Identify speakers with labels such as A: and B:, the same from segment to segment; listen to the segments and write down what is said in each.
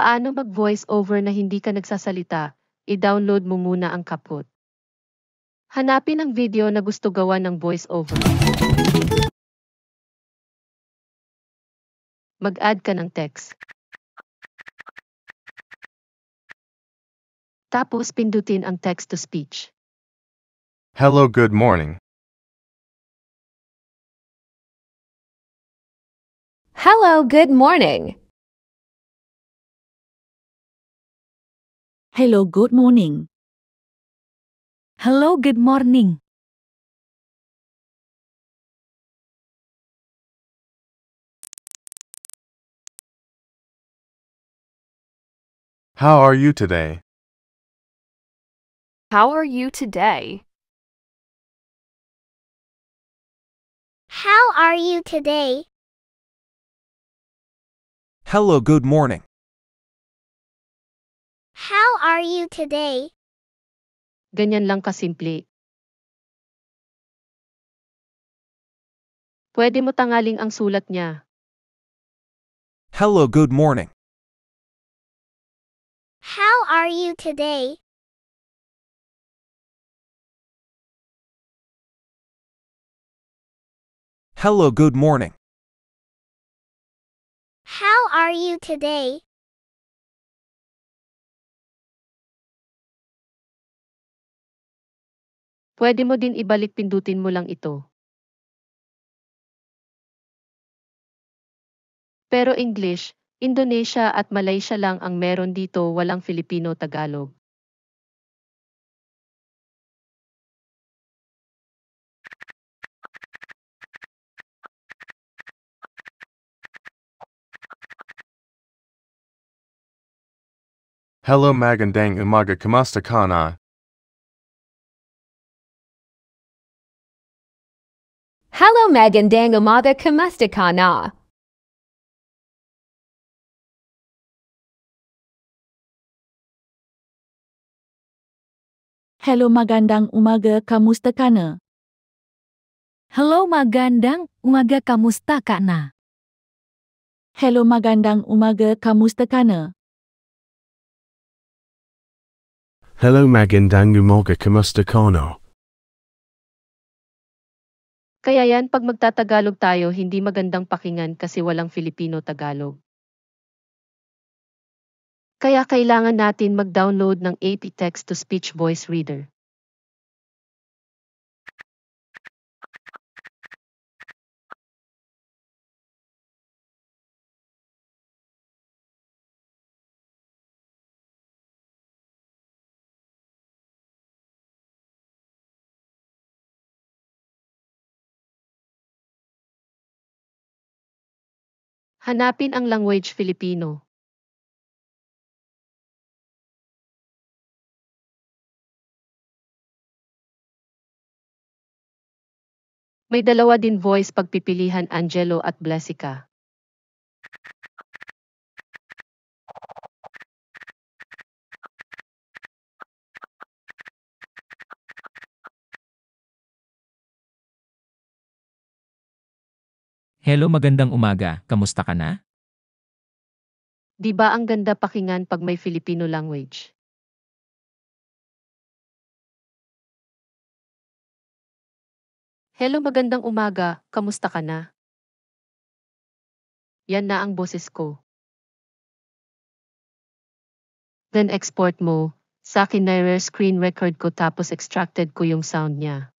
A: Paano mag-voice over na hindi ka nagsasalita? I-download mo muna ang kapot. Hanapin ang video na gusto gawa ng voice over. Mag-add ka ng text. Tapos pindutin ang text to speech.
B: Hello, good morning. Hello, good morning. Hello, good morning. Hello, good morning. How are you today? How are you today? How are you today? Hello, good morning. How are you today? Ganyan lang
A: kasimple. Pwede mo tangaling ang sulat niya.
B: Hello, good morning. How are you today? Hello, good morning. How are you today?
A: Pwede mo din ibalik pindutin mo lang ito. Pero English, Indonesia at Malaysia lang ang meron dito walang Filipino-Tagalog.
B: Hello magandang umaga kamusta kana? Hello Hello magandang umaga kamusta kana? Hello
A: magandang umaga kamusta kana? Hello magandang umaga kamusta kana?
B: Hello magandang umaga kamusta kana?
A: Kaya yan pag magtatagalog tayo hindi magandang pakinggan kasi walang Filipino-Tagalog. Kaya kailangan natin mag-download ng AP Text-to-Speech Voice Reader.
B: Hanapin ang language Filipino.
A: May dalawa din voice pagpipilihan Angelo at Blessica.
B: Hello magandang umaga, kamusta ka na?
A: Diba ang ganda pakinggan pag may Filipino language? Hello magandang umaga, kamusta ka na? Yan na ang boses ko. Then export mo, sa akin na screen record ko tapos extracted ko yung sound niya.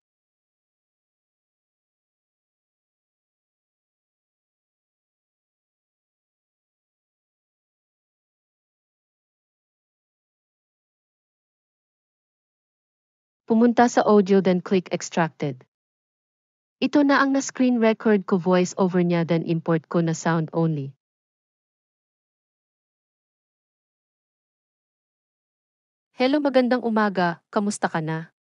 A: pumunta sa audio then click extracted. Ito na ang na-screen record ko voice over niya then import ko na sound only. Hello magandang umaga, kamusta ka na?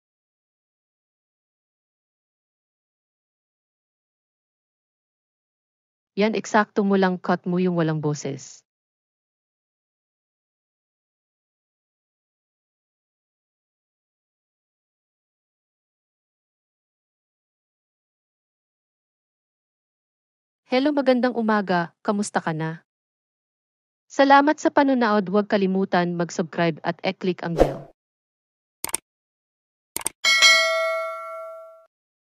B: Yan eksakto mo lang cut mo yung walang boses.
A: Hello magandang umaga, kamusta ka na? Salamat sa panonood, huwag kalimutan mag-subscribe at e-click ang bell.